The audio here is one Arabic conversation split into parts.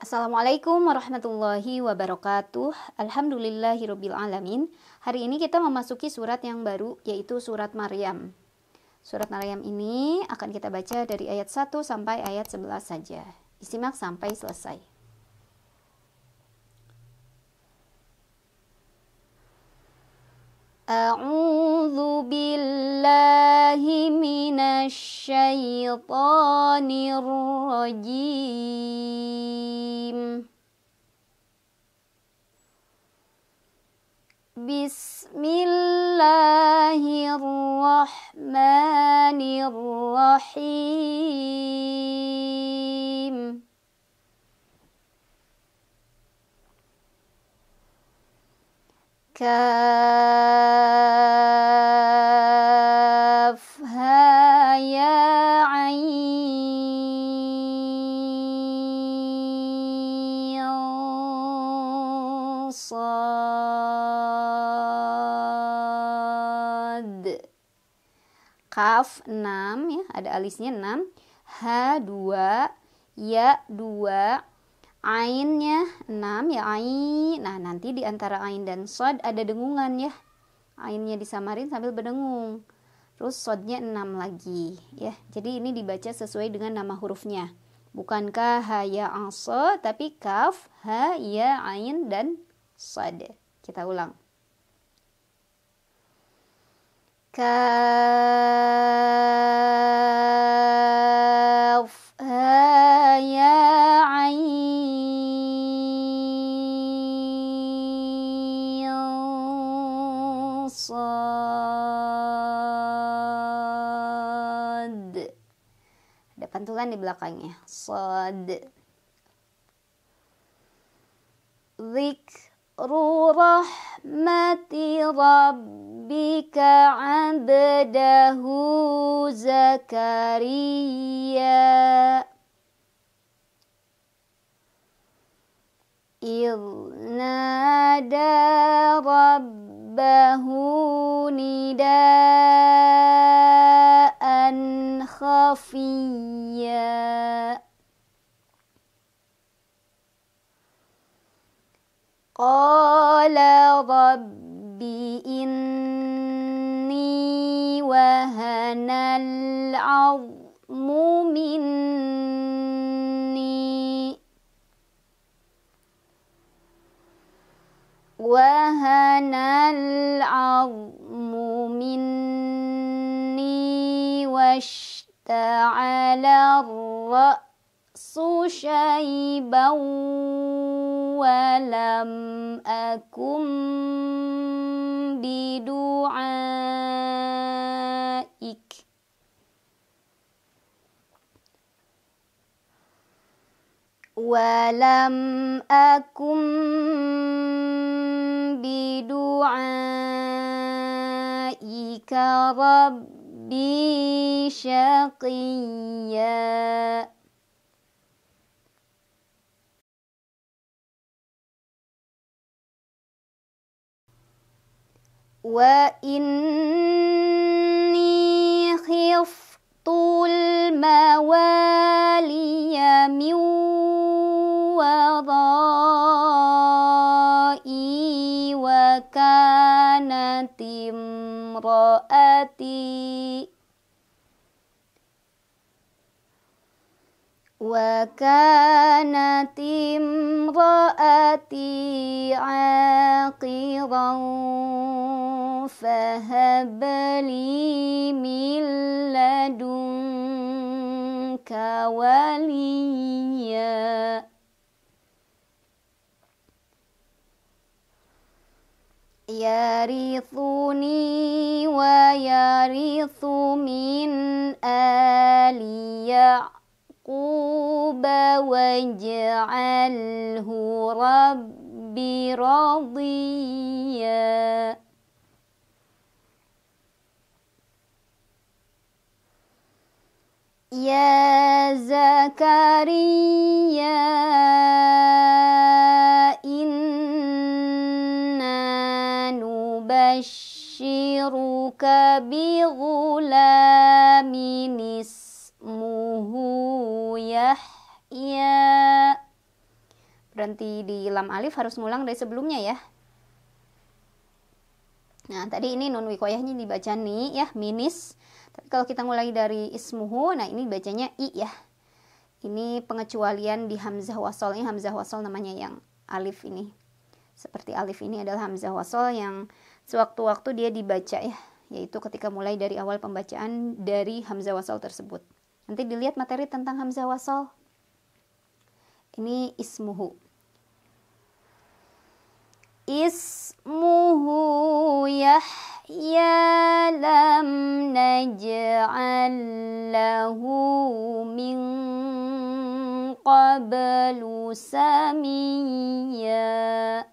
Assalamualaikum warahmatullahi wabarakatuh. Alhamdulillahirobbilalamin. Hari ini kita memasuki surat yang baru yaitu surat Maryam. Surat Maryam ini akan kita baca dari ayat 1 sampai ayat 11 saja. Disimak sampai selesai. A'udzu billahi minasy الرجيم بسم الله الرحمن الرحيم كان sad kaf 6 ya ada alisnya 6 H 2 ya 2 ainnya 6 ya ain nah nanti di antara ain dan sod ada dengungan ya ainnya disamarin sambil berdengung terus sodnya 6 lagi ya jadi ini dibaca sesuai dengan nama hurufnya bukankah ha ya ang tapi kaf ha ya ain dan Sad. Kita ulang. Kaf ya sad. Ada pantulan di belakangnya. Sad. Zik رحمة ربك عبده زكريا إذ قال رب إني وهن العظم مني وهن العظم مني واشتعل الرأس شيبا ولم أكن بدعائك ولم أكن بدعائك رب شقيا وإني خفت الموالي من ورائي وكانت امرأتي وكانت امرأتي عاقرا فهب لي من لدنك وليا يرثني ويرث من آل يعقوب واجعله ربي رضيا يا زكريا إنا نبشرك بغلام اسمه يحيى berhenti di lam alif harus mulang dari sebelumnya ya Nah, tadi ini nun wikoyahnya dibaca ni ya, minis. Tapi kalau kita mulai dari ismuhu, nah ini bacanya i ya. Ini pengecualian di hamzah wasol. Ini hamzah wasol namanya yang alif ini. Seperti alif ini adalah hamzah wasol yang sewaktu-waktu dia dibaca ya. Yaitu ketika mulai dari awal pembacaan dari hamzah wasol tersebut. Nanti dilihat materi tentang hamzah wasol. Ini ismuhu. اسمه يحيى لم نجعل له من قبل سميا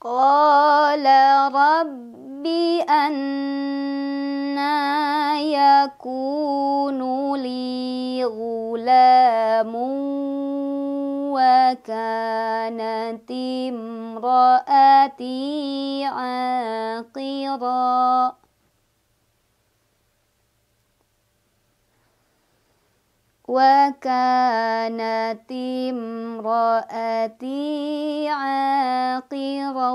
قال رب أنا يكون امرأتي عاقرا وكانت امرأتي عاقرا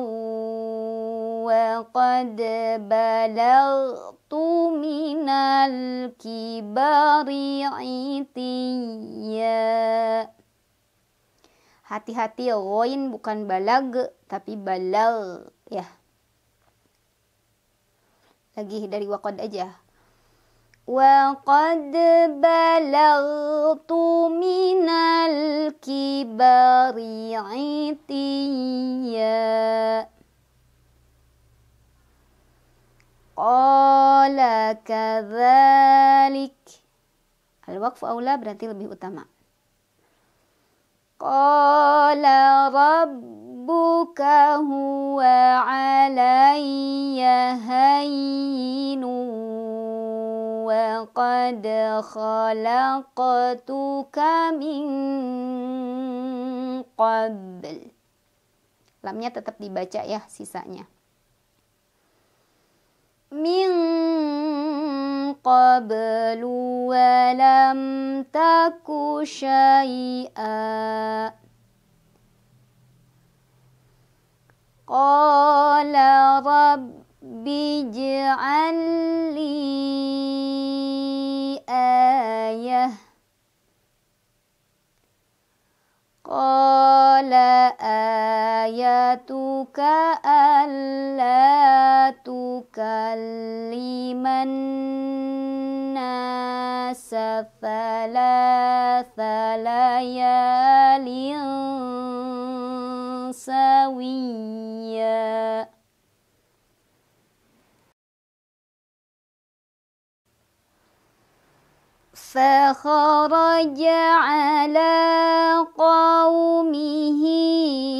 وقد بلغت من الكبر عتيا Hati-hati ya woin bukan balag tapi balal ya. Lagi dari wakad aja. وقد بلغت من الكبر عتيا قال كذلك الوقف أولى berarti lebih utama قال ربك هو علي هين وقد خلقتك من قبل لامnya tetap dibaca ya sisanya قبل ولم تك شيئا قال رب اجعل لي آية قال آيتك ألا تكلم ثلاث ليال سويا فخرج على قومه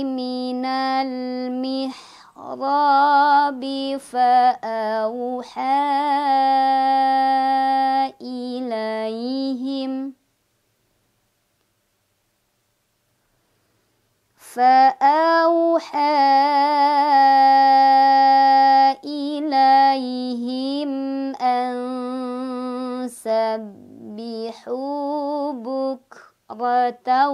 من المحراب فأوحى عليهم فأوحى إليهم أن سبحوا بكرة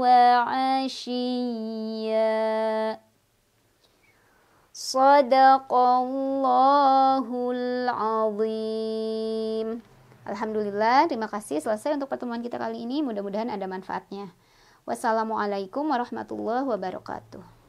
وعشيًّا Sadaqallahul azim. Alhamdulillah, terima kasih selesai untuk pertemuan kita kali ini. Mudah-mudahan ada manfaatnya. Wassalamualaikum warahmatullahi wabarakatuh.